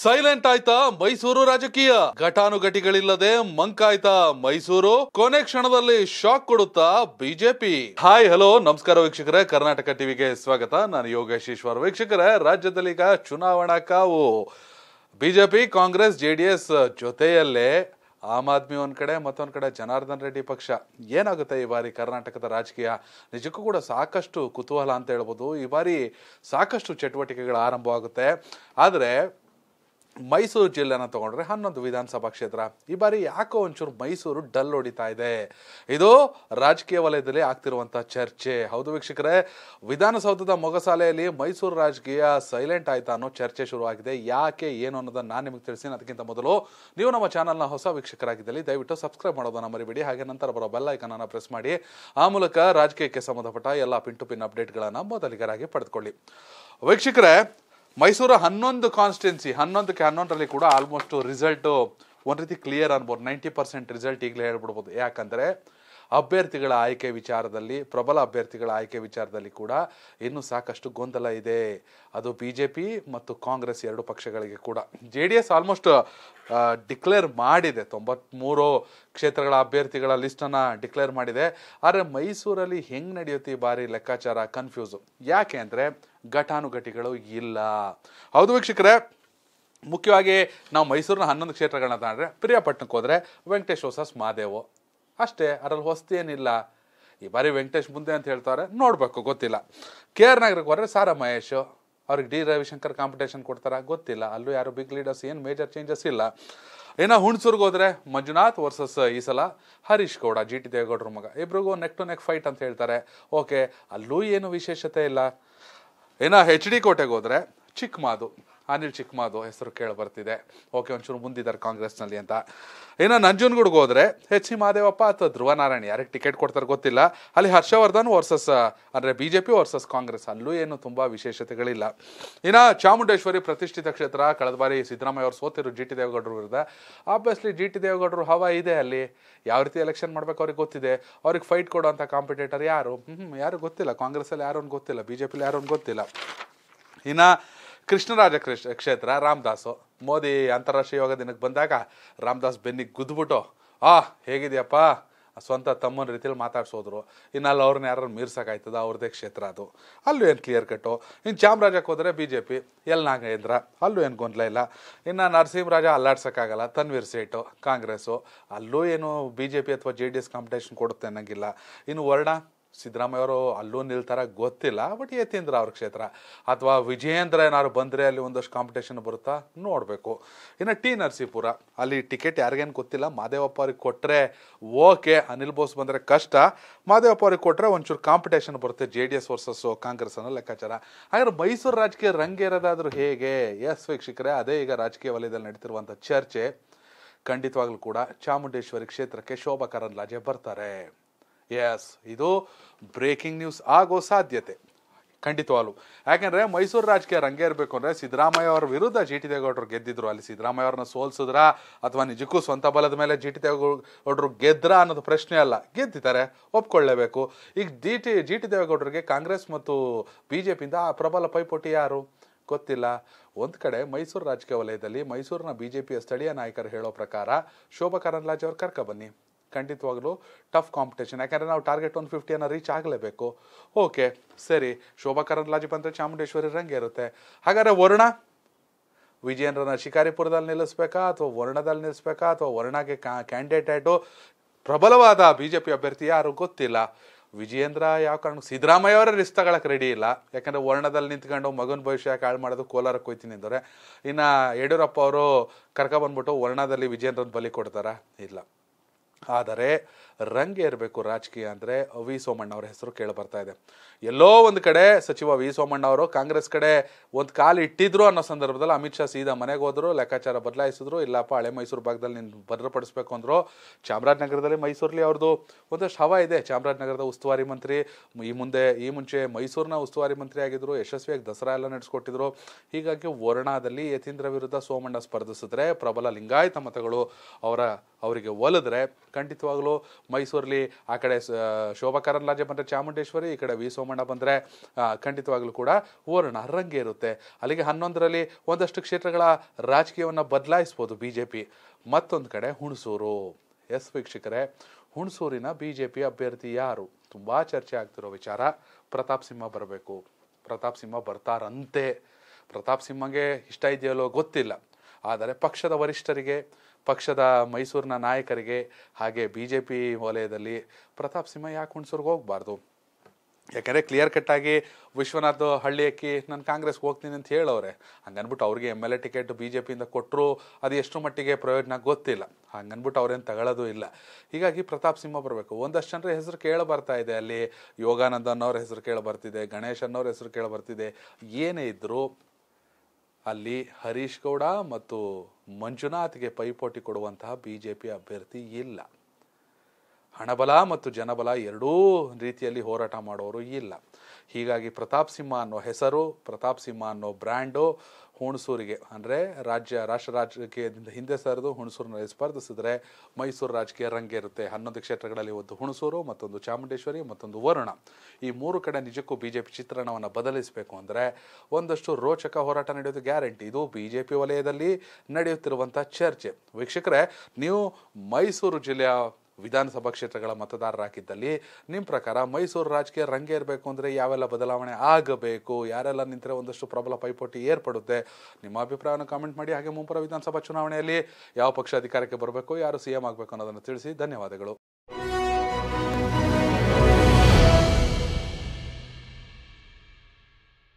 silent ಆಯ್ತಾ ಮೈಸೂರು ರಾಜಕೀಯ ಘಟಾನುಘಟಿಗಳಿಲ್ಲದೆ ಮಂಕಾಯ್ತಾ ಮೈಸೂರು ಕೊನೆ ಕ್ಷಣದಲ್ಲಿ ಶಾಕ್ ಕೊಡುತ್ತಾ ಬಿಜೆಪಿ ಹಾಯ್ ಹಲೋ ನಮಸ್ಕಾರ ವೀಕ್ಷಕರೇ ಕರ್ನಾಟಕ ಟಿವಿಗೆ ಸ್ವಾಗತ ನಾನು ಯೋಗೇಶ್ ಈಶ್ವರ್ ವೀಕ್ಷಕರೇ ರಾಜ್ಯದಲ್ಲಿ ಈಗ ಚುನಾವಣಾ ಕಾವು BJP Congress J D S ಜೊತೆಯಲ್ಲೇ ಆಮ್ ಆದ್ಮಿ ಒಂದ್ ಕಡೆ ಮತ್ತೊಂದು ಕಡೆ ಜನಾರ್ದನ್ ರೆಡ್ಡಿ ಪಕ್ಷ ಏನಾಗುತ್ತೆ ಈ ಬಾರಿ ಕರ್ನಾಟಕದ ರಾಜಕೀಯ ನಿಜಕ್ಕೂ ಕೂಡ ಸಾಕಷ್ಟು ಕುತೂಹಲ ಅಂತ ಹೇಳ್ಬೋದು ಈ ಬಾರಿ ಸಾಕಷ್ಟು ಚಟುವಟಿಕೆಗಳು ಆರಂಭವಾಗುತ್ತೆ ಆದರೆ ಮೈಸೂರು ಜಿಲ್ಲೆನ ತಗೊಂಡ್ರೆ ಹನ್ನೊಂದು ವಿಧಾನಸಭಾ ಕ್ಷೇತ್ರ ಈ ಬಾರಿ ಯಾಕೋ ಒಂಚೂರು ಮೈಸೂರು ಡಲ್ ಹೊಡಿತಾ ಇದೆ ಇದು ರಾಜಕೀಯ ವಲಯದಲ್ಲಿ ಆಗ್ತಿರುವಂತಹ ಚರ್ಚೆ ಹೌದು ವೀಕ್ಷಕರೇ ವಿಧಾನಸೌಧದ ಮೊಗಸಾಲೆಯಲ್ಲಿ ಮೈಸೂರು ರಾಜಕೀಯ ಸೈಲೆಂಟ್ ಆಯ್ತಾ ಅನ್ನೋ ಚರ್ಚೆ ಶುರುವಾಗಿದೆ ಯಾಕೆ ಏನು ಅನ್ನೋದನ್ನ ನಾನು ನಿಮಗೆ ತಿಳಿಸಿ ಅದಕ್ಕಿಂತ ಮೊದಲು ನೀವು ನಮ್ಮ ಚಾನಲ್ನ ಹೊಸ ವೀಕ್ಷಕರಾಗಿದ್ದಲ್ಲಿ ದಯವಿಟ್ಟು ಸಬ್ಸ್ಕ್ರೈಬ್ ಮಾಡೋದನ್ನ ಮರಿಬೇಡಿ ಹಾಗೆ ನಂತರ ಬರೋ ಬೆಲ್ ಅನ್ನ ಪ್ರೆಸ್ ಮಾಡಿ ಆ ಮೂಲಕ ರಾಜಕೀಯಕ್ಕೆ ಸಂಬಂಧಪಟ್ಟ ಎಲ್ಲ ಪಿನ್ ಟು ಪಿನ್ ಅಪ್ಡೇಟ್ಗಳನ್ನ ಮೊದಲಿಗರಾಗಿ ಪಡೆದುಕೊಳ್ಳಿ ವೀಕ್ಷಕರೇ ಮೈಸೂರು ಹನ್ನೊಂದು ಕಾನ್ಸ್ಟಿಟ್ಯುನ್ಸಿ ಹನ್ನೊಂದಕ್ಕೆ ಹನ್ನೊಂದರಲ್ಲಿ ಕೂಡ ಆಲ್ಮೋಸ್ಟು ರಿಸಲ್ಟು ಒಂದು ರೀತಿ ಕ್ಲಿಯರ್ ಅನ್ಬೋದು ನೈಂಟಿ ಪರ್ಸೆಂಟ್ ರಿಸಲ್ಟ್ ಈಗಲೇ ಹೇಳ್ಬಿಡ್ಬೋದು ಯಾಕಂದರೆ ಅಭ್ಯರ್ಥಿಗಳ ಆಯ್ಕೆ ವಿಚಾರದಲ್ಲಿ ಪ್ರಬಲ ಅಭ್ಯರ್ಥಿಗಳ ಆಯ್ಕೆ ವಿಚಾರದಲ್ಲಿ ಕೂಡ ಇನ್ನೂ ಸಾಕಷ್ಟು ಗೊಂದಲ ಇದೆ ಅದು ಬಿ ಜೆ ಪಿ ಮತ್ತು ಕಾಂಗ್ರೆಸ್ ಎರಡು ಪಕ್ಷಗಳಿಗೆ ಕೂಡ J D S almost declare ಮಾಡಿದೆ ತೊಂಬತ್ತ್ಮೂರು ಕ್ಷೇತ್ರಗಳ ಅಭ್ಯರ್ಥಿಗಳ ಲಿಸ್ಟನ್ನು ಡಿಕ್ಲೇರ್ ಮಾಡಿದೆ ಆದರೆ ಮೈಸೂರಲ್ಲಿ ಹೆಂಗೆ ನಡೆಯುತ್ತೆ ಈ ಬಾರಿ ಲೆಕ್ಕಾಚಾರ ಕನ್ಫ್ಯೂಸು ಯಾಕೆ ಅಂದರೆ ಘಟಾನುಘಟಿಗಳು ಇಲ್ಲ ಹೌದು ವೀಕ್ಷಕರೇ ಮುಖ್ಯವಾಗಿ ನಾವು ಮೈಸೂರಿನ ಹನ್ನೊಂದು ಕ್ಷೇತ್ರಗಳನ್ನ ತಾಂಡ್ರೆ ಪ್ರಿಯಾಪಟ್ಟಣಕ್ಕೆ ಹೋದರೆ ವೆಂಕಟೇಶ್ ಸಾಸ್ ಮಾದೇವು ಅಷ್ಟೇ ಅದರಲ್ಲಿ ಹೊಸ್ತೇನಿಲ್ಲ ಈ ಬಾರಿ ವೆಂಕಟೇಶ್ ಮುಂದೆ ಅಂತ ಹೇಳ್ತಾರೆ ನೋಡಬೇಕು ಗೊತ್ತಿಲ್ಲ ಕೆ ಆರ್ ನಗರಕ್ಕೆ ಹೋದ್ರೆ ಸಾರಾ ಮಹೇಶ್ ಅವ್ರಿಗೆ ಡಿ ರವಿಶಂಕರ್ ಕಾಂಪಿಟೇಷನ್ ಕೊಡ್ತಾರ ಗೊತ್ತಿಲ್ಲ ಅಲ್ಲೂ ಯಾರು ಬಿಗ್ ಲೀಡರ್ಸ್ ಏನು ಮೇಜರ್ ಚೇಂಜಸ್ ಇಲ್ಲ ಏನೋ ಹುಣಸೂರ್ಗೆ ಹೋದರೆ ಮಂಜುನಾಥ್ ವರ್ಸಸ್ ಈ ಸಲ ಹರೀಶ್ ಗೌಡ ಜಿ ಟಿ ದೇವೇಗೌಡರ ಮಗ ಇಬ್ರಿಗೂ ನೆಕ್ ಟು ನೆಕ್ ಫೈಟ್ ಅಂತ ಹೇಳ್ತಾರೆ ಓಕೆ ಅಲ್ಲೂ ಏನು ವಿಶೇಷತೆ ಇಲ್ಲ ಏನೋ ಹೆಚ್ ಡಿ ಕೋಟೆಗೆ ಹೋದರೆ ಚಿಕ್ಕಮಾದು ಅನಿಲ್ ಚಿಕ್ಮಾದು ಹೆಸರು ಕೇಳಿ ಬರ್ತಿದೆ ಓಕೆ ಒಂಚೂರು ಮುಂದಿದ್ದಾರೆ ಕಾಂಗ್ರೆಸ್ನಲ್ಲಿ ಅಂತ ಇನ್ನು ನಂಜನಗೂಡ್ಗೆ ಹೋದರೆ ಎಚ್ ಸಿ ಮಾದೇವಪ್ಪ ಅಥವಾ ಧ್ರುವ ನಾರಾಯಣ ಯಾರಿಗೆ ಟಿಕೆಟ್ ಕೊಡ್ತಾರೆ ಗೊತ್ತಿಲ್ಲ ಅಲ್ಲಿ ಹರ್ಷವರ್ಧನ್ ವರ್ಸಸ್ ಅಂದರೆ B J P versus Congress ಅಲ್ಲೂ ಏನು ತುಂಬ ವಿಶೇಷತೆಗಳಿಲ್ಲ ಇನ್ನು ಚಾಮುಂಡೇಶ್ವರಿ ಪ್ರತಿಷ್ಠಿತ ಕ್ಷೇತ್ರ ಕಳೆದ ಬಾರಿ ಸಿದ್ದರಾಮಯ್ಯ ಅವರು ಸೋತಿರು ಜಿ ಟಿ ದೇವೇಗೌಡರು ವಿರುದ್ಧ ಆಬ್ವಿಯಸ್ಲಿ ಜಿ ಟಿ ದೇವೇಗೌಡರು ಹವಾ ಇದೆ ಅಲ್ಲಿ ಯಾವ ರೀತಿ ಎಲೆಕ್ಷನ್ ಮಾಡಬೇಕು ಅವ್ರಿಗೆ ಗೊತ್ತಿದೆ ಅವ್ರಿಗೆ ಫೈಟ್ ಕೊಡೋಂಥ ಕಾಂಪಿಟೇಟರ್ ಯಾರು ಹ್ಞೂ ಯಾರು ಗೊತ್ತಿಲ್ಲ ಅಲ್ಲಿ ಯಾರು ಗೊತ್ತಿಲ್ಲ ಬಿ ಜೆ ಪಿಲಿ ಗೊತ್ತಿಲ್ಲ ಇನ್ನು ಕೃಷ್ಣರಾಜ ಕೃಷ್ಣ ಕ್ಷೇತ್ರ ರಾಮದಾಸು ಮೋದಿ ಅಂತಾರಾಷ್ಟ್ರೀಯ ಯೋಗ ದಿನಕ್ಕೆ ಬಂದಾಗ ರಾಮದಾಸ್ ಬೆನ್ನಿಗೆ ಗುದ್ದುಬಿಟ್ಟು ಆ ಹೇಗಿದೆಯಪ್ಪ ಸ್ವಂತ ತಮ್ಮನ ರೀತಿಯಲ್ಲಿ ಮಾತಾಡ್ಸೋದ್ರು ಇನ್ನಲ್ಲಿ ಅವ್ರನ್ನ ಯಾರು ಮೀರ್ಸೋಕ್ಕಾಯ್ತದ ಅವ್ರದೇ ಕ್ಷೇತ್ರ ಅದು ಅಲ್ಲೂ ಏನು ಕ್ಲಿಯರ್ ಕಟ್ಟು ಇನ್ನು ಚಾಮರಾಜಕ್ಕೆ ಹೋದರೆ B J P L Nagendra ಅಲ್ಲೂ ಏನು ಗೊಂದಲ ಇಲ್ಲ ಇನ್ನು ನರಸಿಂಹರಾಜ ಅಲ್ಲಾಡ್ಸೋಕ್ಕಾಗಲ್ಲ ತನ್ವೀರ್ ಸೇಟು ಕಾಂಗ್ರೆಸ್ಸು ಅಲ್ಲೂ ಏನು ಬಿ ಜೆ ಪಿ ಅಥವಾ ಜೆ ಡಿ ಎಸ್ ಕಾಂಪಿಟೇಷನ್ ಕೊಡುತ್ತೆ ಅನ್ನೋಂಗಿಲ್ಲ ಇನ್ನು ವರ್ಣ ಸಿದ್ದರಾಮಯ್ಯ ಅವರು ಅಲ್ಲೂ ನಿಲ್ತಾರ ಗೊತ್ತಿಲ್ಲ ಬಟ್ ಯತೀಂದ್ರ ಅವ್ರ ಕ್ಷೇತ್ರ ಅಥವಾ ವಿಜಯೇಂದ್ರ ಏನಾದ್ರು ಬಂದರೆ ಅಲ್ಲಿ ಒಂದಷ್ಟು ಕಾಂಪಿಟೇಷನ್ ಬರುತ್ತಾ ನೋಡಬೇಕು ಇನ್ನು ಟಿ ನರಸೀಪುರ ಅಲ್ಲಿ ಟಿಕೆಟ್ ಯಾರಿಗೇನು ಗೊತ್ತಿಲ್ಲ ಮಾದೇವಪ್ಪ ಅವ್ರಿಗೆ ಕೊಟ್ಟರೆ ಓಕೆ ಅನಿಲ್ ಬೋಸ್ ಬಂದರೆ ಕಷ್ಟ ಮಾದೇವಪ್ಪ ಅವ್ರಿಗೆ ಕೊಟ್ಟರೆ ಒಂಚೂರು ಕಾಂಪಿಟೇಷನ್ ಬರುತ್ತೆ J D S versus Congress ಅನ್ನೋ ಲೆಕ್ಕಾಚಾರ ಹಾಗಾದ್ರೆ ಮೈಸೂರು ರಾಜಕೀಯ ರಂಗೇರದಾದರೂ ಹೇಗೆ ಎಸ್ ವೀಕ್ಷಕರೇ ಅದೇ ಈಗ ರಾಜಕೀಯ ವಲಯದಲ್ಲಿ ನಡೀತಿರುವಂಥ ಚರ್ಚೆ ಖಂಡಿತವಾಗ್ಲೂ ಕೂಡ ಚಾಮುಂಡೇಶ್ವರಿ ಕ್ಷೇತ್ರಕ್ಕೆ ಶೋಭಾ ಕರಂದ್ಲಾಜೆ ಬರ್ತಾರೆ ಎಸ್ ಇದು ಬ್ರೇಕಿಂಗ್ ನ್ಯೂಸ್ ಆಗೋ ಸಾಧ್ಯತೆ ಖಂಡಿತವಾಲು ಯಾಕೆಂದರೆ ಮೈಸೂರು ರಾಜಕೀಯ ರಂಗೆ ಇರಬೇಕು ಅಂದರೆ ಸಿದ್ದರಾಮಯ್ಯ ಅವರ ವಿರುದ್ಧ ಜಿ ಟಿ ದೇವೇಗೌಡರು ಗೆದ್ದಿದ್ರು ಅಲ್ಲಿ ಸಿದ್ದರಾಮಯ್ಯ ಅವ್ರನ್ನ ಸೋಲಿಸಿದ್ರ ಅಥವಾ ನಿಜಕ್ಕೂ ಸ್ವಂತ ಬಲದ ಮೇಲೆ ಜಿ ಟಿ ದೇವೇಗೌಡರು ಗೆದ್ರ ಅನ್ನೋದು ಪ್ರಶ್ನೆ ಅಲ್ಲ ಗೆದ್ದಿದ್ದಾರೆ ಒಪ್ಕೊಳ್ಳೇಬೇಕು ಈಗ ಜಿ ಟಿ ಜಿ ಟಿ ದೇವೇಗೌಡರಿಗೆ ಕಾಂಗ್ರೆಸ್ ಮತ್ತು ಬಿ ಜೆ ಪಿಯಿಂದ ಪ್ರಬಲ ಪೈಪೋಟಿ ಯಾರು ಗೊತ್ತಿಲ್ಲ ಒಂದು ಕಡೆ ಮೈಸೂರು ರಾಜಕೀಯ ವಲಯದಲ್ಲಿ ಮೈಸೂರಿನ ಬಿ ಜೆ ಪಿಯ ಸ್ಥಳೀಯ ನಾಯಕರು ಹೇಳೋ ಪ್ರಕಾರ ಶೋಭಾ ಕರಂದ್ಲಾಜೆ ಅವ್ರು ಕರ್ಕ ಬನ್ನಿ ಖಂಡಿತವಾಗಲೂ ಟಫ್ ಕಾಂಪಿಟೇಷನ್ ಯಾಕಂದರೆ ನಾವು ಟಾರ್ಗೆಟ್ ಒನ್ ಫಿಫ್ಟಿಯನ್ನು ರೀಚ್ ಆಗಲೇಬೇಕು ಓಕೆ ಸರಿ ಶೋಭಾ ಕರಂದ್ಲಾಜೆ ಬಂದರೆ ಚಾಮುಂಡೇಶ್ವರಿ ರಂಗೆ ಇರುತ್ತೆ ಹಾಗಾದರೆ ವರುಣ ವಿಜಯೇಂದ್ರನ ಶಿಕಾರಿಪುರದಲ್ಲಿ ನಿಲ್ಲಿಸ್ಬೇಕಾ ಅಥವಾ ವರ್ಣದಲ್ಲಿ ನಿಲ್ಲಿಸ್ಬೇಕಾ ಅಥವಾ ವರ್ಣಗೆ ಕ್ಯಾಂಡಿಡೇಟು ಪ್ರಬಲವಾದ ಬಿ ಜೆ ಪಿ ಅಭ್ಯರ್ಥಿ ಯಾರು ಗೊತ್ತಿಲ್ಲ ವಿಜಯೇಂದ್ರ ಯಾವ ಕಾರಣ ಸಿದ್ದರಾಮಯ್ಯ ಅವರ ರಿಸ್ ತಗೊಳಕ್ಕೆ ರೆಡಿ ಇಲ್ಲ ಯಾಕಂದರೆ ವರ್ಣದಲ್ಲಿ ನಿಂತ್ಕೊಂಡು ಮಗನ ಭವಿಷ್ಯ ಹಾಳು ಮಾಡೋದು ಕೋಲಾರಕ್ಕೆ ಹೋಯ್ತೀನಿ ಅಂದರೆ ಇನ್ನು ಯಡಿಯೂರಪ್ಪ ಅವರು ಕರ್ಕ ವರ್ಣದಲ್ಲಿ ವಿಜಯೇಂದ್ರನ ಬಲಿ ಕೊಡ್ತಾರಾ ಇಲ್ಲ ಆದರೆ ರಂಗೆ ಇರಬೇಕು ರಾಜಕೀಯ ಅಂದರೆ ವಿ ಸೋಮಣ್ಣ ಅವರ ಹೆಸರು ಕೇಳಿ ಬರ್ತಾ ಇದೆ ಎಲ್ಲೋ ಒಂದು ಕಡೆ ಸಚಿವ ವಿ ಸೋಮಣ್ಣ ಅವರು ಕಾಂಗ್ರೆಸ್ ಕಡೆ ಒಂದು ಕಾಲು ಇಟ್ಟಿದ್ರು ಅನ್ನೋ ಸಂದರ್ಭದಲ್ಲಿ ಅಮಿತ್ ಶಾ ಸೀದಾ ಮನೆಗೆ ಹೋದರು ಲೆಕ್ಕಾಚಾರ ಬದಲಾಯಿಸಿದ್ರು ಇಲ್ಲಪ್ಪ ಹಳೆ ಮೈಸೂರು ಭಾಗದಲ್ಲಿ ನೀನು ಭದ್ರಪಡಿಸ್ಬೇಕು ಅಂದರು ಚಾಮರಾಜನಗರದಲ್ಲಿ ಮೈಸೂರಲ್ಲಿ ಅವ್ರದ್ದು ಒಂದಷ್ಟು ಶವ ಇದೆ ಚಾಮರಾಜನಗರದ ಉಸ್ತುವಾರಿ ಮಂತ್ರಿ ಈ ಮುಂದೆ ಈ ಮುಂಚೆ ಮೈಸೂರಿನ ಉಸ್ತುವಾರಿ ಮಂತ್ರಿ ಆಗಿದ್ದರು ಯಶಸ್ವಿಯಾಗಿ ದಸರಾ ಎಲ್ಲ ನಡೆಸ್ಕೊಟ್ಟಿದ್ರು ಹೀಗಾಗಿ ವರ್ಣಾದಲ್ಲಿ ಯತೀಂದ್ರ ವಿರುದ್ಧ ಸೋಮಣ್ಣ ಸ್ಪರ್ಧಿಸಿದ್ರೆ ಪ್ರಬಲ ಲಿಂಗಾಯತ ಮತಗಳು ಅವರ ಅವರಿಗೆ ಒಲಿದ್ರೆ ಖಂಡಿತವಾಗಲೂ ಮೈಸೂರಲ್ಲಿ ಆ ಕಡೆ ಶೋಭಾ ಕರಂದ್ಲಾಜೆ ಬಂದರೆ ಚಾಮುಂಡೇಶ್ವರಿ ಈ ಕಡೆ ವಿ ಸೋಮಣ್ಣ ಬಂದರೆ ಖಂಡಿತವಾಗಲೂ ಕೂಡ ಓರಣ ರಂಗೆ ಇರುತ್ತೆ ಅಲ್ಲಿಗೆ ಹನ್ನೊಂದರಲ್ಲಿ ಒಂದಷ್ಟು ಕ್ಷೇತ್ರಗಳ ರಾಜಕೀಯವನ್ನು ಬದಲಾಯಿಸ್ಬೋದು ಬಿ ಜೆ ಪಿ ಮತ್ತೊಂದು ಕಡೆ ಹುಣಸೂರು ಎಸ್ ವೀಕ್ಷಕರೇ ಹುಣಸೂರಿನ ಬಿ ಜೆ ಪಿ ಅಭ್ಯರ್ಥಿ ಯಾರು ತುಂಬ ಚರ್ಚೆ ಆಗ್ತಿರೋ ವಿಚಾರ ಪ್ರತಾಪ್ ಸಿಂಹ ಬರಬೇಕು ಪ್ರತಾಪ್ ಸಿಂಹ ಬರ್ತಾರಂತೆ ಪ್ರತಾಪ್ ಸಿಂಹಗೆ ಇಷ್ಟ ಇದೆಯಲ್ಲೋ ಗೊತ್ತಿಲ್ಲ ಆದರೆ ಪಕ್ಷದ ವರಿಷ್ಠರಿಗೆ ಪಕ್ಷದ ಮೈಸೂರಿನ ನಾಯಕರಿಗೆ ಹಾಗೆ ಬಿ ಜೆ ಪಿ ವಲಯದಲ್ಲಿ ಪ್ರತಾಪ್ ಸಿಂಹ ಯಾಕೆ ಹುಣ್ಸೂರ್ಗೆ ಹೋಗಬಾರ್ದು ಯಾಕೆಂದರೆ ಕ್ಲಿಯರ್ ಕಟ್ಟಾಗಿ ವಿಶ್ವನಾಥ್ ಹಳ್ಳಿ ಅಕ್ಕಿ ನಾನು ಕಾಂಗ್ರೆಸ್ಗೆ ಹೋಗ್ತೀನಿ ಅಂತ ಹೇಳೋರೆ ಹಂಗನ್ಬಿಟ್ಟು ಅವ್ರಿಗೆ M L A ticket B J ಪಿಯಿಂದ ಕೊಟ್ಟರು ಅದು ಎಷ್ಟು ಮಟ್ಟಿಗೆ ಪ್ರಯೋಜನ ಗೊತ್ತಿಲ್ಲ ಹಂಗನ್ಬಿಟ್ಟು ಅವ್ರೇನು ತಗೊಳ್ಳೋದು ಇಲ್ಲ ಹೀಗಾಗಿ ಪ್ರತಾಪ್ ಸಿಂಹ ಬರಬೇಕು ಒಂದಷ್ಟು ಜನರ ಹೆಸರು ಕೇಳಿ ಬರ್ತಾ ಇದೆ ಅಲ್ಲಿ ಯೋಗಾನಂದ ಅನ್ನೋರ ಹೆಸರು ಕೇಳಿ ಬರ್ತಿದೆ ಗಣೇಶ್ ಅನ್ನೋರ ಹೆಸರು ಕೇಳಿ ಬರ್ತಿದೆ ಏನೇ ಇದ್ದರೂ ಅಲ್ಲಿ ಹರೀಶ್ ಗೌಡ ಮತ್ತು ಮಂಜುನಾಥ್ಗೆ ಪೈಪೋಟಿ ಕೊಡುವಂತಹ ಬಿ ಜೆ ಪಿ ಅಭ್ಯರ್ಥಿ ಇಲ್ಲ ಹಣಬಲ ಮತ್ತು ಜನಬಲ ಎರಡೂ ರೀತಿಯಲ್ಲಿ ಹೋರಾಟ ಮಾಡೋರು ಇಲ್ಲ ಹೀಗಾಗಿ ಪ್ರತಾಪ್ ಸಿಂಹ ಅನ್ನೋ ಹೆಸರು ಪ್ರತಾಪ್ ಸಿಂಹ ಅನ್ನೋ ಬ್ರ್ಯಾಂಡು ಹುಣಸೂರಿಗೆ ಅಂದರೆ ರಾಜ್ಯ ರಾಷ್ಟ್ರ ರಾಜಕೀಯದಿಂದ ಹಿಂದೆ ಸರಿದು ಹುಣಸೂರಿನ ಸ್ಪರ್ಧಿಸಿದ್ರೆ ಮೈಸೂರು ರಾಜಕೀಯ ಇರುತ್ತೆ ಹನ್ನೊಂದು ಕ್ಷೇತ್ರಗಳಲ್ಲಿ ಒಂದು ಹುಣಸೂರು ಮತ್ತೊಂದು ಚಾಮುಂಡೇಶ್ವರಿ ಮತ್ತೊಂದು ವರುಣ ಈ ಮೂರು ಕಡೆ ನಿಜಕ್ಕೂ ಬಿಜೆಪಿ ಚಿತ್ರಣವನ್ನು ಬದಲಿಸಬೇಕು ಅಂದರೆ ಒಂದಷ್ಟು ರೋಚಕ ಹೋರಾಟ ನಡೆಯೋದು ಗ್ಯಾರಂಟಿ ಇದು ಬಿಜೆಪಿ ವಲಯದಲ್ಲಿ ನಡೆಯುತ್ತಿರುವಂಥ ಚರ್ಚೆ ವೀಕ್ಷಕರೇ ನೀವು ಮೈಸೂರು ಜಿಲ್ಲೆಯ ವಿಧಾನಸಭಾ ಕ್ಷೇತ್ರಗಳ ಮತದಾರರಾಗಿದ್ದಲ್ಲಿ ನಿಮ್ಮ ಪ್ರಕಾರ ಮೈಸೂರು ರಾಜಕೀಯ ರಂಗೆ ಇರಬೇಕು ಅಂದರೆ ಯಾವೆಲ್ಲ ಬದಲಾವಣೆ ಆಗಬೇಕು ಯಾರೆಲ್ಲ ನಿಂತರೆ ಒಂದಷ್ಟು ಪ್ರಬಲ ಪೈಪೋಟಿ ಏರ್ಪಡುತ್ತೆ ನಿಮ್ಮ ಅಭಿಪ್ರಾಯವನ್ನು ಕಾಮೆಂಟ್ ಮಾಡಿ ಹಾಗೆ ಮುಂಬರುವ ವಿಧಾನಸಭಾ ಚುನಾವಣೆಯಲ್ಲಿ ಯಾವ ಪಕ್ಷ ಅಧಿಕಾರಕ್ಕೆ ಬರಬೇಕು ಯಾರು ಸಿ ಎಂ ಆಗಬೇಕು ಅನ್ನೋದನ್ನು ತಿಳಿಸಿ ಧನ್ಯವಾದಗಳು